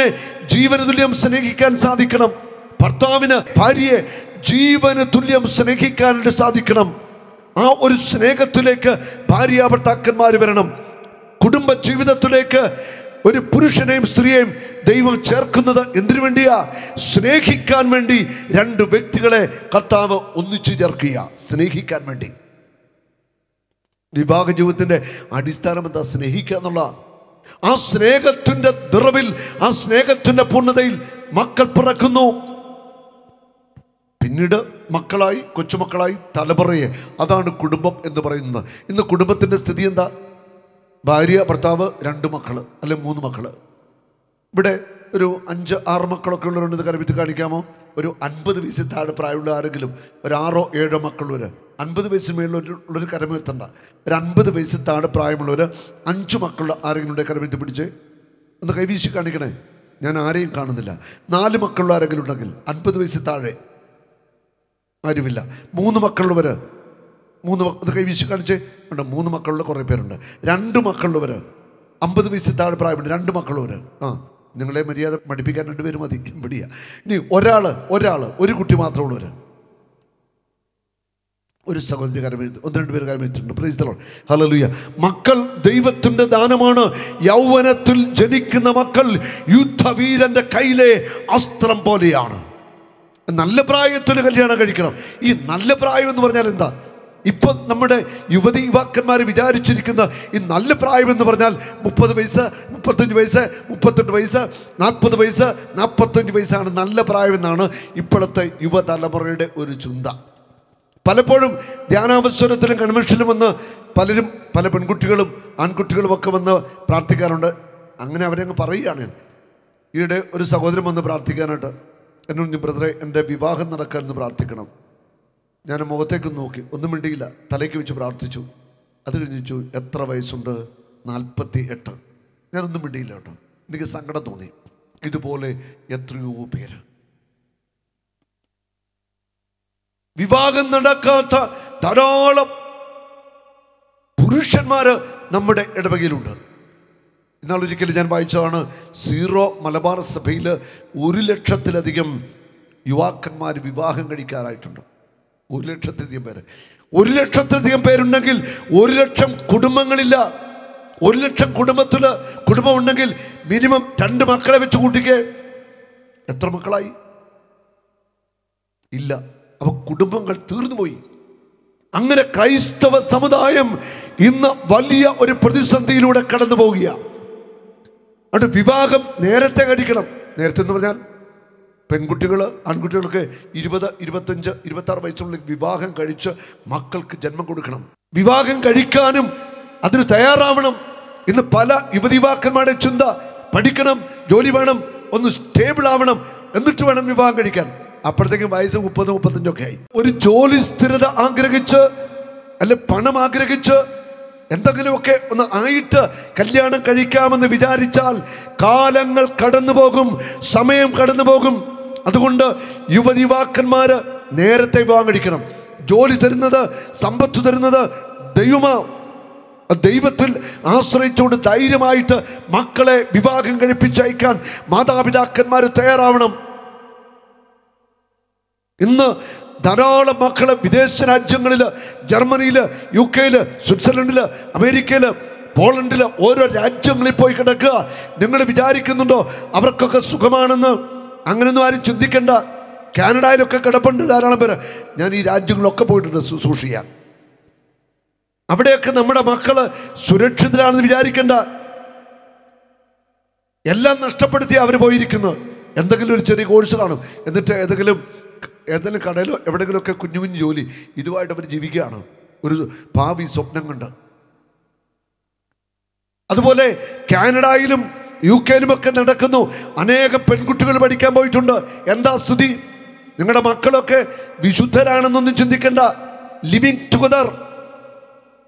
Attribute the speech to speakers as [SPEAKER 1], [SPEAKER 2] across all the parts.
[SPEAKER 1] ഭർത്താവിനെ ജീവന തുല്യം സ്നേഹിക്കാൻ സാധിക്കണം ഭർത്താവിന് ഭാര്യയെ ജീവന തുല്യം സ്നേഹിക്കാനായിട്ട് സാധിക്കണം ആ ഒരു സ്നേഹത്തിലേക്ക് ഭാര്യ ഭർത്താക്കന്മാർ വരണം കുടുംബ ജീവിതത്തിലേക്ക് ഒരു പുരുഷനെയും സ്ത്രീയെയും ദൈവം ചേർക്കുന്നത് എന്തിനു വേണ്ടിയാ സ്നേഹിക്കാൻ വേണ്ടി രണ്ട് വ്യക്തികളെ കർത്താവ് ഒന്നിച്ചു ചേർക്കുക സ്നേഹിക്കാൻ വേണ്ടി വിവാഹ ജീവിതത്തിൻ്റെ അടിസ്ഥാനം എന്താ സ്നേഹിക്കുക എന്നുള്ളതാണ് ആ സ്നേഹത്തിൻ്റെ നിറവിൽ ആ സ്നേഹത്തിൻ്റെ പൂർണ്ണതയിൽ മക്കൾ പിറക്കുന്നു പിന്നീട് മക്കളായി കൊച്ചുമക്കളായി തലമുറയെ അതാണ് കുടുംബം എന്ന് പറയുന്നത് ഇന്ന് കുടുംബത്തിൻ്റെ സ്ഥിതി എന്താ ഭാര്യ ഭർത്താവ് രണ്ട് മക്കൾ അല്ലെ മൂന്ന് മക്കൾ ഇവിടെ ഒരു അഞ്ച് ആറ് മക്കളൊക്കെ ഉള്ളവരുണ്ട് ഇത് കരപ്പിച്ച് കാണിക്കാമോ ഒരു അൻപത് വയസ്സിൽ താഴെ പ്രായമുള്ള ആരെങ്കിലും ഒരു ആറോ ഏഴോ മക്കളുള്ളവർ അൻപത് വയസ്സിന് മേളിലുള്ളൊരു കരമുയർത്തണ്ട ഒരു അൻപത് വയസ്സിൽ താഴെ പ്രായമുള്ളവർ അഞ്ചു മക്കളുടെ ആരെങ്കിലും ഉണ്ടെങ്കിൽ കരമെത്തി പിടിച്ച് ഒന്ന് കൈവീശി കാണിക്കണേ ഞാൻ ആരെയും കാണുന്നില്ല നാല് മക്കളുടെ ആരെങ്കിലും ഉണ്ടെങ്കിൽ അൻപത് വയസ്സിൽ താഴെ ആരുമില്ല മൂന്ന് മക്കളുള്ളവർ മൂന്ന് ഒന്ന് കൈവീശി കാണിച്ച് ഉണ്ട് മൂന്ന് മക്കളുള്ള കുറേ പേരുണ്ട് രണ്ട് മക്കളുള്ളവർ അമ്പത് വയസ്സിൽ താഴെ പ്രായമുണ്ട് രണ്ട് മക്കളുള്ളവർ ആ നിങ്ങളെ മര്യാദ പഠിപ്പിക്കാൻ രണ്ടുപേരും മതി ഇവിടെയാണ് ഇനി ഒരാൾ ഒരാൾ ഒരു കുട്ടി മാത്രമുള്ളവർ ഒരു സഹോദരി കരമേറ്റ് ഒന്ന് രണ്ട് പേര് കരമേറ്റിട്ടുണ്ട് പ്രീസ് തലോൺ ഹലലുയ മക്കൾ ദൈവത്തിൻ്റെ ദാനമാണ് യൗവനത്തിൽ ജനിക്കുന്ന മക്കൾ യുദ്ധവീരൻ്റെ കയ്യിലെ അസ്ത്രം പോലെയാണ് നല്ല പ്രായത്തിൽ കല്യാണം കഴിക്കണം ഈ നല്ല പ്രായം എന്ന് പറഞ്ഞാൽ എന്താ ഇപ്പം നമ്മുടെ യുവതി യുവാക്കന്മാർ വിചാരിച്ചിരിക്കുന്ന ഈ നല്ല പ്രായം എന്ന് പറഞ്ഞാൽ മുപ്പത് വയസ്സ് മുപ്പത്തഞ്ച് വയസ്സ് മുപ്പത്തെട്ട് വയസ്സ് നാൽപ്പത് വയസ്സ് നാൽപ്പത്തഞ്ച് വയസ്സാണ് നല്ല പ്രായമെന്നാണ് ഇപ്പോഴത്തെ യുവതലമുറയുടെ ഒരു ചിന്ത പലപ്പോഴും ധ്യാനാവസരത്തിലും കൺവെൻഷനിലും വന്ന് പലരും പല പെൺകുട്ടികളും ഒക്കെ വന്ന് പ്രാർത്ഥിക്കാറുണ്ട് അങ്ങനെ അവരെ അങ്ങ് പറയുകയാണ് ഈയിടെ ഒരു സഹോദരൻ വന്ന് പ്രാർത്ഥിക്കാനായിട്ട് എന്നോട് ബ്രദറെ എൻ്റെ വിവാഹം നടക്കാൻ പ്രാർത്ഥിക്കണം ഞാൻ മുഖത്തേക്ക് നോക്കി ഒന്നും മിണ്ടിയില്ല തലയ്ക്ക് വെച്ച് പ്രാർത്ഥിച്ചു അത് കഴിഞ്ഞു എത്ര വയസ്സുണ്ട് നാൽപ്പത്തി എട്ട് ഞാനൊന്നും മിണ്ടിയില്ല കേട്ടോ എനിക്ക് സങ്കടം തോന്നി ഇതുപോലെ എത്രയോ പേര് വിവാഹം നടക്കാത്ത ധാരാളം പുരുഷന്മാർ നമ്മുടെ ഇടവകയിലുണ്ട് എന്നാൽ ഒരിക്കലും ഞാൻ വായിച്ചതാണ് സീറോ മലബാർ സഭയിൽ ഒരു ലക്ഷത്തിലധികം യുവാക്കന്മാർ വിവാഹം കഴിക്കാറായിട്ടുണ്ട് ഒരു ലക്ഷത്തിലധികം പേര് ഒരു ലക്ഷത്തിലധികം പേരുണ്ടെങ്കിൽ ഒരു ലക്ഷം കുടുംബങ്ങളില്ല ഒരു ലക്ഷം കുടുംബത്തിൽ കുടുംബം ഉണ്ടെങ്കിൽ മിനിമം രണ്ട് മക്കളെ വെച്ച് കൂട്ടിക്കേ എത്ര മക്കളായി ഇല്ല അപ്പോൾ കുടുംബങ്ങൾ തീർന്നുപോയി അങ്ങനെ ക്രൈസ്തവ സമുദായം ഇന്ന് വലിയ ഒരു പ്രതിസന്ധിയിലൂടെ കടന്നു പോകുക അതുകൊണ്ട് വിവാഹം നേരത്തെ കഴിക്കണം നേരത്തെ എന്ന് പറഞ്ഞാൽ പെൺകുട്ടികൾ ആൺകുട്ടികൾക്ക് ഇരുപത് ഇരുപത്തഞ്ച് ആറ് വയസ്സുള്ള വിവാഹം കഴിച്ച് മക്കൾക്ക് ജന്മം കൊടുക്കണം വിവാഹം കഴിക്കാനും അതിന് തയ്യാറാവണം ഇന്ന് പല യുവതിവാക്കന്മാരുടെ ചിന്ത പഠിക്കണം ജോലി വേണം ഒന്ന് സ്റ്റേബിൾ ആവണം എന്നിട്ട് വേണം വിവാഹം കഴിക്കാൻ അപ്പോഴത്തേക്കും വയസ്സ് മുപ്പത് മുപ്പത്തഞ്ചൊക്കെ ആയി ഒരു ജോലി സ്ഥിരത ആഗ്രഹിച്ച് അല്ലെ പണം ആഗ്രഹിച്ച് എന്തെങ്കിലുമൊക്കെ ഒന്ന് ആയിട്ട് കല്യാണം കഴിക്കാമെന്ന് വിചാരിച്ചാൽ കാലങ്ങൾ കടന്നു പോകും സമയം കടന്നു പോകും അതുകൊണ്ട് യുവതി നേരത്തെ വിവാഹം കഴിക്കണം ജോലി തരുന്നത് സമ്പത്ത് തരുന്നത് ദൈവമ ദൈവത്തിൽ ആശ്രയിച്ചുകൊണ്ട് ധൈര്യമായിട്ട് മക്കളെ വിവാഹം കഴിപ്പിച്ചയക്കാൻ മാതാപിതാക്കന്മാർ തയ്യാറാവണം ഇന്ന് ധാരാളം മക്കളെ വിദേശ രാജ്യങ്ങളിൽ ജർമ്മനിയിൽ യു കെയിൽ സ്വിറ്റ്സർലൻഡിൽ അമേരിക്കയിൽ പോളണ്ടിൽ ഓരോ രാജ്യങ്ങളിൽ പോയി കിടക്കുക നിങ്ങൾ വിചാരിക്കുന്നുണ്ടോ അവർക്കൊക്കെ സുഖമാണെന്ന് അങ്ങനെയൊന്നും ആരും ചിന്തിക്കേണ്ട കാനഡയിലൊക്കെ കിടപ്പുണ്ട് ധാരാളം പേര് ഞാൻ ഈ രാജ്യങ്ങളൊക്കെ പോയിട്ടുണ്ട് ശുശ്രൂഷ ചെയ്യാൻ അവിടെയൊക്കെ നമ്മുടെ മക്കൾ സുരക്ഷിതരാണെന്ന് വിചാരിക്കേണ്ട എല്ലാം നഷ്ടപ്പെടുത്തി അവർ പോയിരിക്കുന്നു എന്തെങ്കിലും ഒരു ചെറിയ കോഴ്സ് കാണും എന്നിട്ട് ഏതെങ്കിലും ഏതെങ്കിലും കടയിലോ എവിടെയെങ്കിലുമൊക്കെ കുഞ്ഞു കുഞ്ഞു ജോലി ഇതുമായിട്ട് അവർ ജീവിക്കുകയാണ് ഒരു ഭാവി സ്വപ്നം കണ്ട് അതുപോലെ കാനഡയിലും യു കെയിലുമൊക്കെ നടക്കുന്നു അനേകം പെൺകുട്ടികൾ പഠിക്കാൻ പോയിട്ടുണ്ട് എന്താ സ്തുതി നിങ്ങളുടെ മക്കളൊക്കെ വിശുദ്ധരാണെന്നൊന്നും ചിന്തിക്കേണ്ട ലിവിങ് ടുഗദർ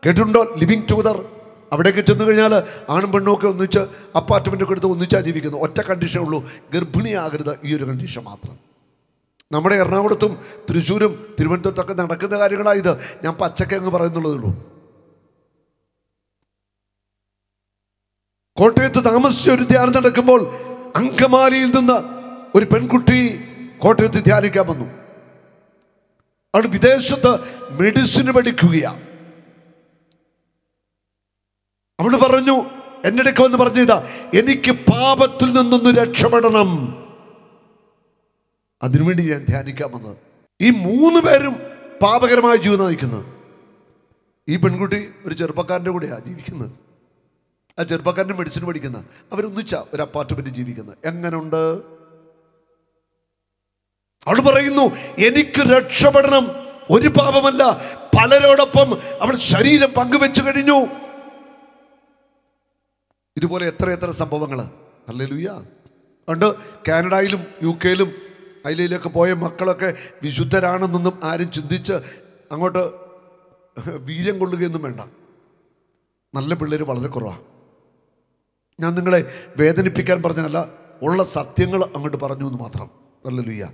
[SPEAKER 1] കേട്ടിട്ടുണ്ടോ ലിവിങ് ടുഗദർ അവിടേക്ക് ചെന്ന് കഴിഞ്ഞാൽ ആണും പെണ്ണും ഒക്കെ ഒന്നിച്ച് അപ്പാർട്ട്മെൻറ്റൊക്കെ എടുത്ത് ഒന്നിച്ചാണ് ജീവിക്കുന്നു ഒറ്റ കണ്ടീഷനേ ഉള്ളൂ ഗർഭിണിയാകരുത് ഈ ഒരു കണ്ടീഷൻ മാത്രം നമ്മുടെ എറണാകുളത്തും തൃശ്ശൂരും തിരുവനന്തപുരത്തൊക്കെ നടക്കുന്ന കാര്യങ്ങളായത് ഞാൻ പച്ചക്കെ അങ്ങ് പറയുന്നുള്ളതുള്ളൂ കോട്ടയത്ത് താമസിച്ച ഒരു ധ്യാനം നടക്കുമ്പോൾ അങ്കമാലിയിൽ നിന്ന് ഒരു പെൺകുട്ടി കോട്ടയത്ത് ധ്യാനിക്കാൻ വന്നു അവൾ വിദേശത്ത് മെഡിസിൻ പഠിക്കുകയാണ് അവൾ പറഞ്ഞു എന്നിടയ്ക്ക് വന്ന് പറഞ്ഞു ഇതാ എനിക്ക് പാപത്തിൽ നിന്നൊന്ന് രക്ഷപ്പെടണം അതിനുവേണ്ടി ഞാൻ ധ്യാനിക്കാമെന്ന് ഈ മൂന്ന് പേരും പാപകരമായ ജീവിതം നയിക്കുന്നത് ഈ പെൺകുട്ടി ഒരു ചെറുപ്പക്കാരൻ്റെ കൂടെയാണ് ജീവിക്കുന്നത് ആ ചെറുപ്പക്കാരൻ്റെ മെഡിസിൻ പഠിക്കുന്ന അവരൊന്നിച്ച ഒരു അപ്പാർട്ട്മെൻറ്റ് ജീവിക്കുന്നത് എങ്ങനെയുണ്ട് അവൾ പറയുന്നു എനിക്ക് രക്ഷപ്പെടണം ഒരു പാപമല്ല പലരോടൊപ്പം അവൾ ശരീരം പങ്കുവെച്ചു കഴിഞ്ഞു ഇതുപോലെ എത്ര എത്ര സംഭവങ്ങൾ അല്ലേ ലുയ്യ ഉണ്ട് കാനഡയിലും യു കെയിലും അതിലൊക്കെ പോയ മക്കളൊക്കെ വിശുദ്ധരാണെന്നൊന്നും ആരും ചിന്തിച്ച് അങ്ങോട്ട് വീര്യം കൊള്ളുകയൊന്നും വേണ്ട നല്ല പിള്ളേർ വളരെ കുറവാണ് ഞാൻ നിങ്ങളെ വേദനിപ്പിക്കാൻ പറഞ്ഞല്ല ഉള്ള സത്യങ്ങൾ അങ്ങോട്ട് പറഞ്ഞു എന്ന് മാത്രം നല്ല ലുയ്യ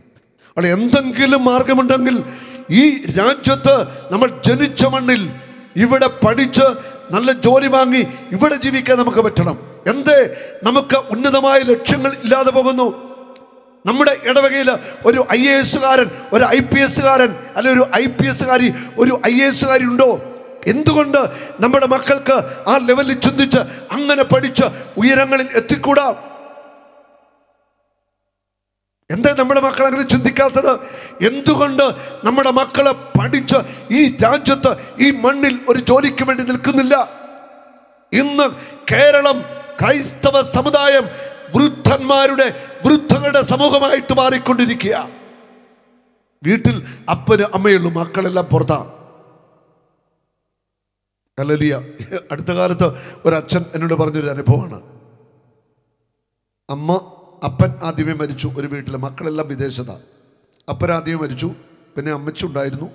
[SPEAKER 1] അവിടെ എന്തെങ്കിലും മാർഗമുണ്ടെങ്കിൽ ഈ രാജ്യത്ത് നമ്മൾ ജനിച്ച മണ്ണിൽ ഇവിടെ പഠിച്ച് നല്ല ജോലി വാങ്ങി ഇവിടെ ജീവിക്കാൻ നമുക്ക് പറ്റണം എന്തേ നമുക്ക് ഉന്നതമായ ലക്ഷ്യങ്ങൾ ഇല്ലാതെ പോകുന്നു നമ്മുടെ ഇടവകയിൽ ഒരു ഐ എ എസുകാരൻ ഒരു ഐ പി എസുകാരൻ അല്ലെ ഒരു ഐ പി എസുകാരി ഒരു ഐ എ എസുകാരി ഉണ്ടോ എന്തുകൊണ്ട് നമ്മുടെ മക്കൾക്ക് ആ ലെവലിൽ ചിന്തിച്ച് അങ്ങനെ പഠിച്ച് ഉയരങ്ങളിൽ എത്തിക്കൂടാ എന്താ നമ്മുടെ മക്കൾ അങ്ങനെ ചിന്തിക്കാത്തത് എന്തുകൊണ്ട് നമ്മുടെ മക്കളെ പഠിച്ച് ഈ രാജ്യത്ത് ഈ മണ്ണിൽ ഒരു ജോലിക്ക് വേണ്ടി നിൽക്കുന്നില്ല ഇന്ന് കേരളം ക്രൈസ്തവ സമുദായം വൃദ്ധന്മാരുടെ വൃദ്ധങ്ങളുടെ സമൂഹമായിട്ട് മാറിക്കൊണ്ടിരിക്കുക വീട്ടിൽ അപ്പന് അമ്മയുള്ളൂ മക്കളെല്ലാം പുറത്താ കലലിയ അടുത്ത കാലത്ത് ഒരച്ഛൻ എന്നോട് പറഞ്ഞൊരു അനുഭവമാണ് അമ്മ അപ്പൻ ആദ്യമേ മരിച്ചു ഒരു വീട്ടിലെ മക്കളെല്ലാം വിദേശത്താണ് അപ്പനാദ്യമേ ആദ്യമേ മരിച്ചു പിന്നെ അമ്മച്ചി ഉണ്ടായിരുന്നു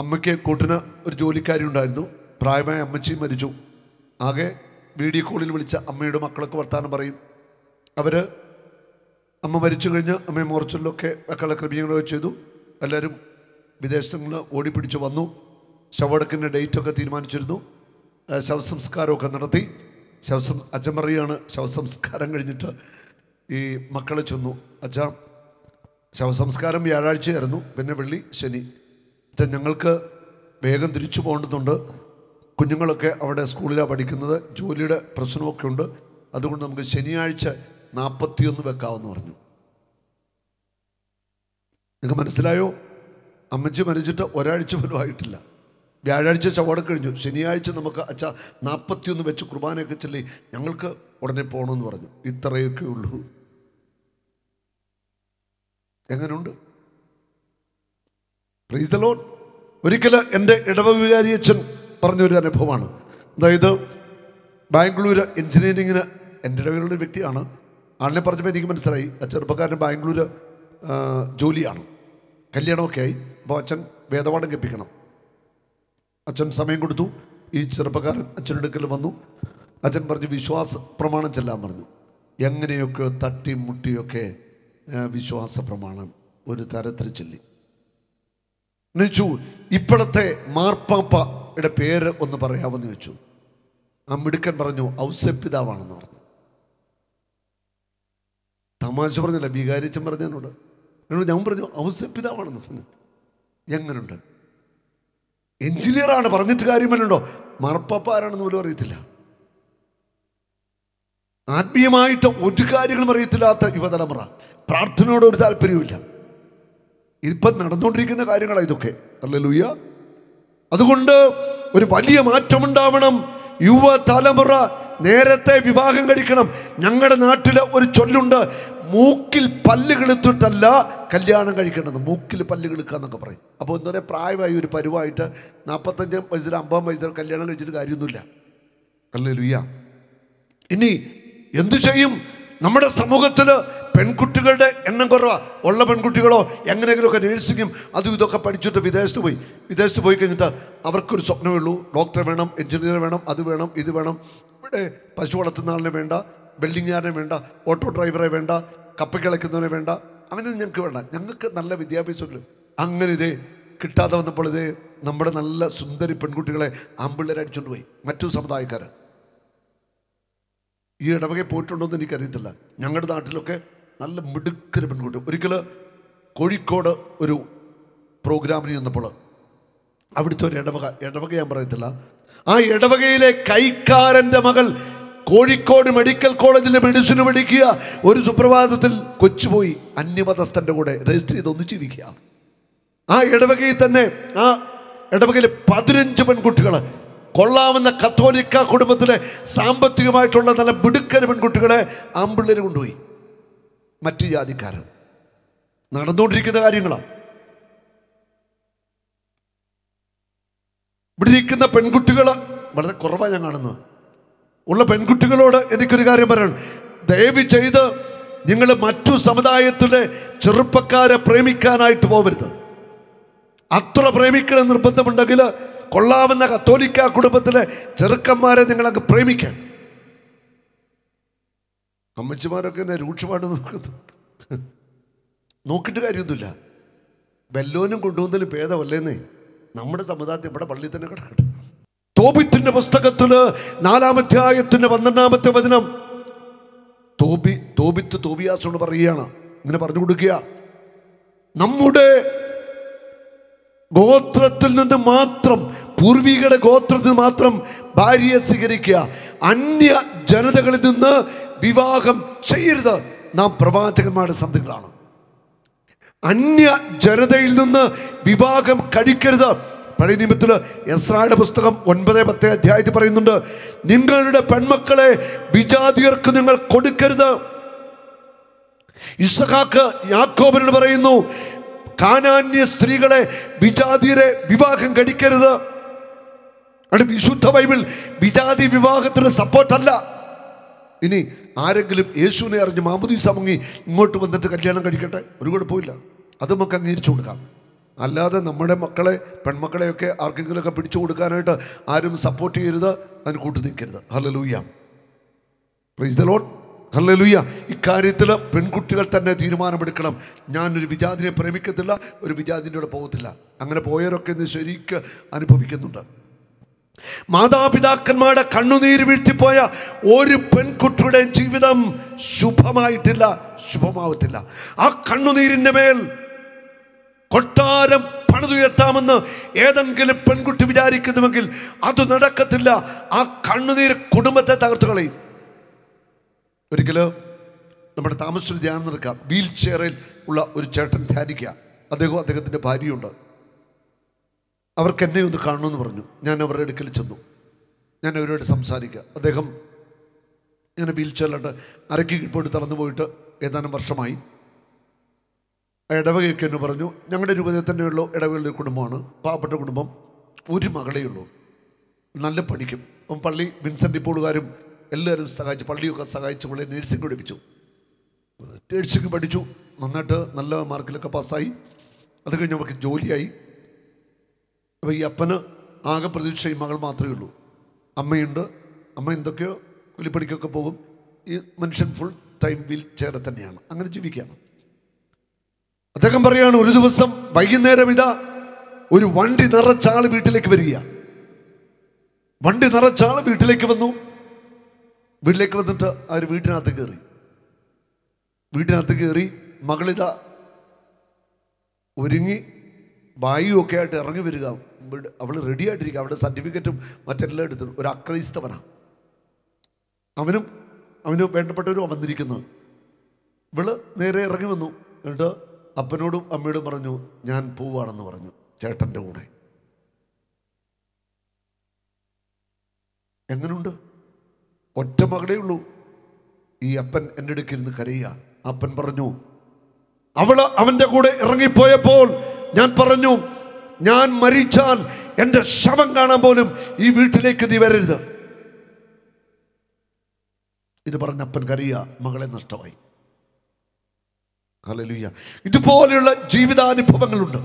[SPEAKER 1] അമ്മയ്ക്ക് കൂട്ടിന് ഒരു ജോലിക്കാരി ഉണ്ടായിരുന്നു പ്രായമായ അമ്മച്ചി മരിച്ചു ആകെ വീഡിയോ കോളിൽ വിളിച്ച അമ്മയുടെ മക്കളൊക്കെ വർത്താനം പറയും അവർ അമ്മ മരിച്ചു കഴിഞ്ഞ് അമ്മയെ മോർച്ചലിലൊക്കെ മക്കളെ ക്രമീകരണമൊക്കെ ചെയ്തു എല്ലാവരും വിദേശങ്ങളിൽ ഓടിപ്പിടിച്ച് വന്നു ശവടക്കിൻ്റെ ഡേറ്റൊക്കെ തീരുമാനിച്ചിരുന്നു ശവസംസ്കാരമൊക്കെ നടത്തി ശവസം അച്ഛമറിയാണ് ശവസംസ്കാരം കഴിഞ്ഞിട്ട് ഈ മക്കളെ ചെന്നു അച്ഛ ശവസംസ്കാരം വ്യാഴാഴ്ചയായിരുന്നു പിന്നെ വെള്ളി ശനി അച്ഛൻ ഞങ്ങൾക്ക് വേഗം തിരിച്ചു പോകേണ്ടതുണ്ട് കുഞ്ഞുങ്ങളൊക്കെ അവിടെ സ്കൂളിലാണ് പഠിക്കുന്നത് ജോലിയുടെ പ്രശ്നമൊക്കെ ഉണ്ട് അതുകൊണ്ട് നമുക്ക് ശനിയാഴ്ച നാൽപ്പത്തിയൊന്ന് വെക്കാമെന്ന് പറഞ്ഞു നിങ്ങൾക്ക് മനസ്സിലായോ അമ്മച്ചി മരിച്ചിട്ട് ഒരാഴ്ച പോലും ആയിട്ടില്ല വ്യാഴാഴ്ച ചവാട കഴിഞ്ഞു ശനിയാഴ്ച നമുക്ക് അച്ഛ നാൽപ്പത്തിയൊന്ന് വെച്ച് കുർബാനയൊക്കെ ചൊല്ലി ഞങ്ങൾക്ക് ഉടനെ പോകണമെന്ന് പറഞ്ഞു ഇത്രയൊക്കെ ഉള്ളൂ എങ്ങനെയുണ്ട് പ്രീസ് ദ ഒരിക്കൽ എൻ്റെ ഇടവ വികാരി അച്ഛൻ പറഞ്ഞൊരു അനുഭവമാണ് അതായത് ബാംഗ്ലൂർ എൻജിനീയറിങ്ങിന് എൻ്റെ ഇടവിലുള്ള വ്യക്തിയാണ് ആളിനെ പറഞ്ഞപ്പോൾ എനിക്ക് മനസ്സിലായി ആ ചെറുപ്പക്കാരൻ ബാംഗ്ലൂർ ജോലിയാണ് കല്യാണമൊക്കെ ആയി അപ്പോൾ അച്ഛൻ വേദപാഠം കെപ്പിക്കണം അച്ഛൻ സമയം കൊടുത്തു ഈ ചെറുപ്പക്കാരൻ അച്ഛനെടുക്കൽ വന്നു അച്ഛൻ പറഞ്ഞു വിശ്വാസ പ്രമാണം ചെല്ലാൻ പറഞ്ഞു എങ്ങനെയൊക്കെ തട്ടി മുട്ടിയൊക്കെ വിശ്വാസ പ്രമാണം ഒരു തരത്തിൽ ചൊല്ലി എന്നുവെച്ചു ഇപ്പോഴത്തെ മാർപ്പാപ്പ യുടെ പേര് ഒന്ന് പറയാമെന്ന് ചോദിച്ചു ആ മിടുക്കൻ പറഞ്ഞു ഔസപ്പിതാവാണെന്ന് പറഞ്ഞു തമാശ പറഞ്ഞില്ല ബീകാരിച്ചൻ പറഞ്ഞതിനോട് എന്നോട് ഞാൻ പറഞ്ഞു ഔസപ്പിതാവാണെന്ന് പറഞ്ഞു എങ്ങനുണ്ട് എഞ്ചിനീയറാണ് പറഞ്ഞിട്ട് കാര്യം മറപ്പപ്പ ആരാണെന്ന് പോലും അറിയത്തില്ല ആത്മീയമായിട്ട് ഒരു കാര്യങ്ങളും അറിയത്തില്ലാത്ത യുവതലമുറ പ്രാർത്ഥനയോട് ഒരു താല്പര്യവും ഇല്ല ഇപ്പം നടന്നുകൊണ്ടിരിക്കുന്ന കാര്യങ്ങളാണ് ഇതൊക്കെ അല്ലെ ലൂയ്യ അതുകൊണ്ട് ഒരു വലിയ മാറ്റമുണ്ടാവണം യുവതലമുറ നേരത്തെ വിവാഹം കഴിക്കണം ഞങ്ങളുടെ നാട്ടിലെ ഒരു ചൊല്ലുണ്ട് മൂക്കിൽ പല്ല് കിളുത്തിട്ടല്ല കല്യാണം കഴിക്കേണ്ടത് മൂക്കിൽ പല്ല് കിളുക്കുക എന്നൊക്കെ പറയും അപ്പോൾ എന്താ പറയുക പ്രായമായി ഒരു പരുവായിട്ട് നാൽപ്പത്തഞ്ച് വയസ്സിൽ അമ്പത് വയസ്സിൽ കല്യാണം കഴിച്ചിട്ട് കാര്യമൊന്നുമില്ല അല്ലേ ഇനി എന്തു ചെയ്യും നമ്മുടെ സമൂഹത്തിൽ പെൺകുട്ടികളുടെ എണ്ണം കുറവാണ് ഉള്ള പെൺകുട്ടികളോ എങ്ങനെയെങ്കിലുമൊക്കെ നേഴ്സിങ്ങും അതും ഇതൊക്കെ പഠിച്ചിട്ട് വിദേശത്ത് പോയി വിദേശത്ത് പോയി കഴിഞ്ഞിട്ട് അവർക്കൊരു സ്വപ്നമേ ഉള്ളൂ ഡോക്ടർ വേണം എഞ്ചിനീയർ വേണം അത് വേണം ഇത് വേണം ഇവിടെ പശു വളർത്തുന്ന ആളിനെ വേണ്ട ബിൽഡിങ്ങുകാരനെ വേണ്ട ഓട്ടോ ഡ്രൈവറെ വേണ്ട കപ്പക്കിളക്കുന്നവനെ വേണ്ട അവനൊന്നും ഞങ്ങൾക്ക് വേണ്ട ഞങ്ങൾക്ക് നല്ല ഉണ്ട് അങ്ങനെ ഇതേ കിട്ടാതെ വന്നപ്പോൾ ഇതേ നമ്മുടെ നല്ല സുന്ദരി പെൺകുട്ടികളെ ആമ്പിള്ളേരെ അടിച്ചുകൊണ്ട് പോയി മറ്റു സമുദായക്കാർ ഈ ഇടവകയിൽ പോയിട്ടുണ്ടോ എന്ന് എനിക്കറിയത്തില്ല ഞങ്ങളുടെ നാട്ടിലൊക്കെ നല്ല മിടുക്കര പെൺകുട്ടി ഒരിക്കൽ കോഴിക്കോട് ഒരു പ്രോഗ്രാമിന് ചെന്നപ്പോൾ അവിടുത്തെ ഒരു ഇടവക ഇടവക ഞാൻ പറയത്തില്ല ആ ഇടവകയിലെ കൈക്കാരൻ്റെ മകൾ കോഴിക്കോട് മെഡിക്കൽ കോളേജിലെ മെഡിസിന് പഠിക്കുക ഒരു സുപ്രഭാതത്തിൽ കൊച്ചുപോയി അന്യമതസ്ഥൻ്റെ കൂടെ രജിസ്റ്റർ ചെയ്ത് ഒന്നിച്ചിരിക്കുക ആ ഇടവകയിൽ തന്നെ ആ ഇടവകയിലെ പതിനഞ്ച് പെൺകുട്ടികൾ കൊള്ളാവുന്ന കത്തോലിക്ക കുടുംബത്തിലെ സാമ്പത്തികമായിട്ടുള്ള നല്ല മിടുക്കര പെൺകുട്ടികളെ ആമ്പിള്ളേർ കൊണ്ടുപോയി മറ്റ് ജാതിക്കാരൻ നടന്നുകൊണ്ടിരിക്കുന്ന കാര്യങ്ങളാണ് ഇവിടെ ഇരിക്കുന്ന പെൺകുട്ടികൾ വളരെ കുറവാണ് ഞാൻ കാണുന്നത് ഉള്ള പെൺകുട്ടികളോട് എനിക്കൊരു കാര്യം പറയണം ദയവ് ചെയ്ത് നിങ്ങൾ മറ്റു സമുദായത്തിലെ ചെറുപ്പക്കാരെ പ്രേമിക്കാനായിട്ട് പോകരുത് അത്ര പ്രേമിക്കണം നിർബന്ധമുണ്ടെങ്കിൽ കൊള്ളാവുന്ന കത്തോലിക്ക കുടുംബത്തിലെ ചെറുക്കന്മാരെ നിങ്ങളങ്ങ് പ്രേമിക്കണം അമ്മച്ചിമാരൊക്കെ എന്നെ രൂക്ഷമായിട്ട് നോക്കുന്നു നോക്കിയിട്ട് കാര്യമൊന്നുമില്ല വല്ലോനും കൊണ്ടുവന്നതിലും ഭേദമല്ലേന്നേ നമ്മുടെ സമുദായത്തിൽ ഇവിടെ പള്ളിയിൽ തന്നെ കിടക്കട്ടെ തോബിത്തിൻ്റെ പുസ്തകത്തിൽ നാലാമധ്യായത്തിൻ്റെ പന്ത്രണ്ടാമത്തെ വചനം തോബി തോബിത്ത് തോബിയാസോട് പറയുകയാണ് ഇങ്ങനെ പറഞ്ഞു കൊടുക്കുക നമ്മുടെ ഗോത്രത്തിൽ നിന്ന് മാത്രം പൂർവികയുടെ ഗോത്രത്തിൽ നിന്ന് മാത്രം ഭാര്യയെ സ്വീകരിക്കുക അന്യ ജനതകളിൽ നിന്ന് വിവാഹം ചെയ്യരുത് നാം പ്രവാചകന്മാരുടെ സന്ധികളാണ് അന്യ ജനതയിൽ നിന്ന് വിവാഹം കഴിക്കരുത് പഴയ നിയമത്തിൽ എസ്രായുടെ പുസ്തകം ഒൻപത് പത്ത് അധ്യായത്തിൽ പറയുന്നുണ്ട് നിങ്ങളുടെ പെൺമക്കളെ വിജാതിയർക്ക് നിങ്ങൾ കൊടുക്കരുത് ഇസഹാക്ക് യാക്കോബിനോട് പറയുന്നു കാനാന്യ സ്ത്രീകളെ വിജാതിയരെ വിവാഹം കഴിക്കരുത് അവിടെ വിശുദ്ധ ബൈബിൾ വിജാതി വിവാഹത്തിന് സപ്പോർട്ടല്ല ഇനി ആരെങ്കിലും യേശുവിനെ അറിഞ്ഞ് മാമുദീസ മുങ്ങി ഇങ്ങോട്ട് വന്നിട്ട് കല്യാണം കഴിക്കട്ടെ ഒരു കുഴപ്പമില്ല അത് നമുക്ക് അംഗീകരിച്ചു കൊടുക്കാം അല്ലാതെ നമ്മുടെ മക്കളെ പെൺമക്കളെയൊക്കെ ആർക്കെങ്കിലുമൊക്കെ പിടിച്ചു കൊടുക്കാനായിട്ട് ആരും സപ്പോർട്ട് ചെയ്യരുത് അതിന് കൂട്ടു നിൽക്കരുത് hallelujah praise the Lord hallelujah ഇക്കാര്യത്തിൽ പെൺകുട്ടികൾ തന്നെ തീരുമാനമെടുക്കണം ഞാനൊരു വിജാതിനെ പ്രേമിക്കത്തില്ല ഒരു വിജാതിൻ്റെ കൂടെ പോകത്തില്ല അങ്ങനെ പോയവരൊക്കെ ഇന്ന് ശരിക്ക് അനുഭവിക്കുന്നുണ്ട് മാതാപിതാക്കന്മാരുടെ കണ്ണുനീർ വീഴ്ത്തിപ്പോയ ഒരു പെൺകുട്ടിയുടെ ജീവിതം ശുഭമായിട്ടില്ല ശുഭമാവത്തില്ല ആ കണ്ണുനീരിൻ്റെ മേൽ കൊട്ടാരം പണിതുയർത്താമെന്ന് ഏതെങ്കിലും പെൺകുട്ടി വിചാരിക്കുന്നുവെങ്കിൽ അത് നടക്കത്തില്ല ആ കണ്ണുനീര് കുടുംബത്തെ തകർത്തു കളയും ഒരിക്കലും നമ്മുടെ താമസത്തിൽ ധ്യാനം നടക്കാം വീൽ ചെയറിൽ ഉള്ള ഒരു ചേട്ടൻ ധ്യാനിക്കുക അദ്ദേഹവും അദ്ദേഹത്തിൻ്റെ ഭാര്യയുണ്ട് അവർക്ക് എന്നെ ഒന്ന് കാണണമെന്ന് പറഞ്ഞു ഞാൻ അവരുടെ അടുക്കൽ ചെന്നു ഞാൻ അവരോട് സംസാരിക്കുക അദ്ദേഹം ഇങ്ങനെ വീൽ ചെയറിലിട്ട് അരക്ക് തളർന്നു പോയിട്ട് ഏതാനും വർഷമായി ഇടവകയൊക്കെ എന്ന് പറഞ്ഞു ഞങ്ങളുടെ രൂപതത്തിൻ്റെ ഉള്ള ഇടവകളുടെ കുടുംബമാണ് പാവപ്പെട്ട കുടുംബം ഒരു മകളേ ഉള്ളൂ നല്ല പഠിക്കും അപ്പം പള്ളി വിൻസെൻ്റ് ഇപ്പോളുകാരും എല്ലാവരും സഹായിച്ചു പള്ളിയൊക്കെ സഹായിച്ച് പുള്ളി നേഴ്സിംഗ് പഠിപ്പിച്ചു നേഴ്സിംഗ് പഠിച്ചു നന്നായിട്ട് നല്ല മാർക്കിലൊക്കെ പാസ്സായി അത് കഴിഞ്ഞ് അവർക്ക് ജോലിയായി അപ്പോൾ ഈ അപ്പന് ആകെ പ്രതീക്ഷ ഈ മകൾ മാത്രമേ ഉള്ളൂ അമ്മയുണ്ട് അമ്മ എന്തൊക്കെയോ കൂലിപ്പണിക്കൊക്കെ പോകും ഈ മനുഷ്യൻ ഫുൾ ടൈം വീൽ ചെയർ തന്നെയാണ് അങ്ങനെ ജീവിക്കുകയാണ് അദ്ദേഹം പറയുകയാണ് ഒരു ദിവസം വൈകുന്നേരം ഇതാ ഒരു വണ്ടി നിറച്ചാൾ വീട്ടിലേക്ക് വരിക വണ്ടി നിറച്ചാൾ വീട്ടിലേക്ക് വന്നു വീട്ടിലേക്ക് വന്നിട്ട് അവർ വീട്ടിനകത്ത് കയറി വീട്ടിനകത്ത് കയറി മകളിതാ ഒരുങ്ങി വായുവൊക്കെ ആയിട്ട് ഇറങ്ങി വരിക അവൾ റെഡി ആയിട്ടിരിക്കുക അവിടെ സർട്ടിഫിക്കറ്റും മറ്റെല്ലാം എടുത്തു ഒരു അക്രൈസ്തവനാണ് അവനും അവന് വേണ്ടപ്പെട്ടവരും വന്നിരിക്കുന്നത് ഇവള് നേരെ ഇറങ്ങി വന്നു എന്നിട്ട് അപ്പനോടും അമ്മയോടും പറഞ്ഞു ഞാൻ പോവാണെന്ന് പറഞ്ഞു ചേട്ടൻ്റെ കൂടെ എങ്ങനെയുണ്ട് ഒറ്റ മകളേ ഉള്ളൂ ഈ അപ്പൻ എൻ്റെ ഇരുന്ന് കരയുക അപ്പൻ പറഞ്ഞു അവള് അവൻ്റെ കൂടെ ഇറങ്ങിപ്പോയപ്പോൾ ഞാൻ പറഞ്ഞു ഞാൻ മരിച്ചാൽ എൻ്റെ ശവം കാണാൻ പോലും ഈ വീട്ടിലേക്ക് നീ വരരുത് ഇത് പറഞ്ഞ അപ്പൻ കറിയ മകളെ നഷ്ടമായി ഹലലുയ്യ ഇതുപോലെയുള്ള ജീവിതാനുഭവങ്ങളുണ്ട്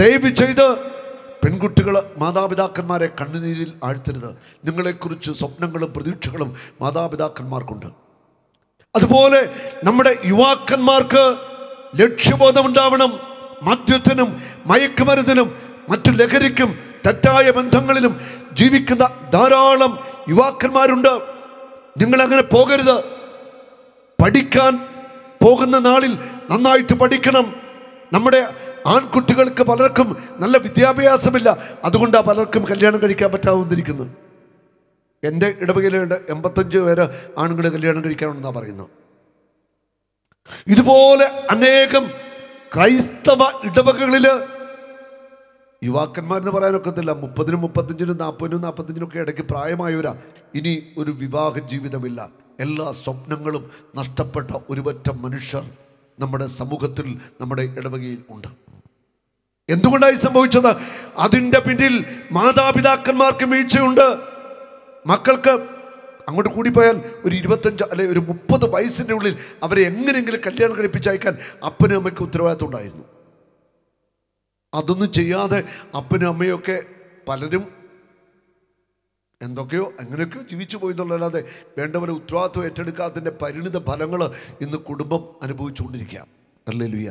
[SPEAKER 1] ദയവ് ചെയ്ത് പെൺകുട്ടികൾ മാതാപിതാക്കന്മാരെ കണ്ണുനീരിൽ ആഴ്ത്തരുത് നിങ്ങളെക്കുറിച്ച് സ്വപ്നങ്ങളും പ്രതീക്ഷകളും മാതാപിതാക്കന്മാർക്കുണ്ട് അതുപോലെ നമ്മുടെ യുവാക്കന്മാർക്ക് ലക്ഷ്യബോധം ഉണ്ടാവണം മദ്യത്തിനും മയക്കുമരുന്നിനും മറ്റു ലഹരിക്കും തെറ്റായ ബന്ധങ്ങളിലും ജീവിക്കുന്ന ധാരാളം യുവാക്കന്മാരുണ്ട് നിങ്ങളങ്ങനെ പോകരുത് പഠിക്കാൻ പോകുന്ന നാളിൽ നന്നായിട്ട് പഠിക്കണം നമ്മുടെ ആൺകുട്ടികൾക്ക് പലർക്കും നല്ല വിദ്യാഭ്യാസമില്ല അതുകൊണ്ടാണ് പലർക്കും കല്യാണം കഴിക്കാൻ പറ്റാവുന്നിരിക്കുന്നത് എൻ്റെ ഇടവകയിലുണ്ട് എൺപത്തഞ്ച് പേര് ആണുങ്ങളെ കല്യാണം കഴിക്കാനുണ്ടെന്നാണ് പറയുന്നത് ഇതുപോലെ അനേകം ക്രൈസ്തവ ഇടവകകളിൽ യുവാക്കന്മാരെന്ന് പറയാനൊക്കത്തില്ല മുപ്പതിനും മുപ്പത്തഞ്ചിനും നാൽപ്പതിനും നാൽപ്പത്തഞ്ചിനും ഒക്കെ ഇടയ്ക്ക് പ്രായമായവരാ ഇനി ഒരു വിവാഹ ജീവിതമില്ല എല്ലാ സ്വപ്നങ്ങളും നഷ്ടപ്പെട്ട ഒരുപറ്റം മനുഷ്യർ നമ്മുടെ സമൂഹത്തിൽ നമ്മുടെ ഇടവകയിൽ ഉണ്ട് എന്തുകൊണ്ടായി സംഭവിച്ചത് അതിൻ്റെ പിന്നിൽ മാതാപിതാക്കന്മാർക്ക് വീഴ്ചയുണ്ട് മക്കൾക്ക് അങ്ങോട്ട് കൂടിപ്പോയാൽ ഒരു ഇരുപത്തഞ്ച് അല്ലെ ഒരു മുപ്പത് വയസ്സിൻ്റെ ഉള്ളിൽ അവരെ എങ്ങനെയെങ്കിലും കല്യാണം കഴിപ്പിച്ചയക്കാൻ അപ്പനും അമ്മയ്ക്ക് ഉത്തരവാദിത്വം ഉണ്ടായിരുന്നു അതൊന്നും ചെയ്യാതെ അപ്പനും അമ്മയൊക്കെ പലരും എന്തൊക്കെയോ അങ്ങനെയൊക്കെയോ ജീവിച്ചു പോയി എന്നുള്ളതല്ലാതെ വേണ്ട ഉത്തരവാദിത്വം ഏറ്റെടുക്കാത്തതിൻ്റെ പരിണിത ഫലങ്ങൾ ഇന്ന് കുടുംബം അനുഭവിച്ചുകൊണ്ടിരിക്കാം അല്ലേ ലുയ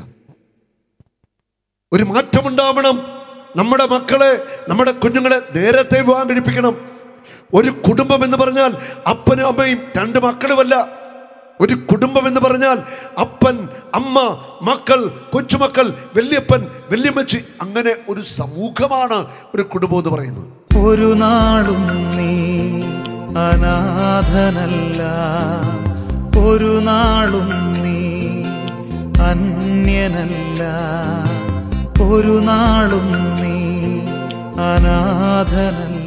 [SPEAKER 1] ഒരു മാറ്റമുണ്ടാവണം നമ്മുടെ മക്കളെ നമ്മുടെ കുഞ്ഞുങ്ങളെ നേരത്തെ വിവാഹം കഴിപ്പിക്കണം ഒരു കുടുംബം എന്ന് പറഞ്ഞാൽ അപ്പനും അമ്മയും രണ്ട് മക്കളുമല്ല ഒരു കുടുംബം എന്ന് പറഞ്ഞാൽ അപ്പൻ അമ്മ മക്കൾ കൊച്ചുമക്കൾ വല്യപ്പൻ വല്യമ്മച്ചി അങ്ങനെ ഒരു സമൂഹമാണ് ഒരു കുടുംബം എന്ന് പറയുന്നത് ഒരു നാളും നീ അനാഥനല്ല ഒരു നാളും നീ അന്യനല്ല ഒരു നാളും നീ അനാഥനല്ല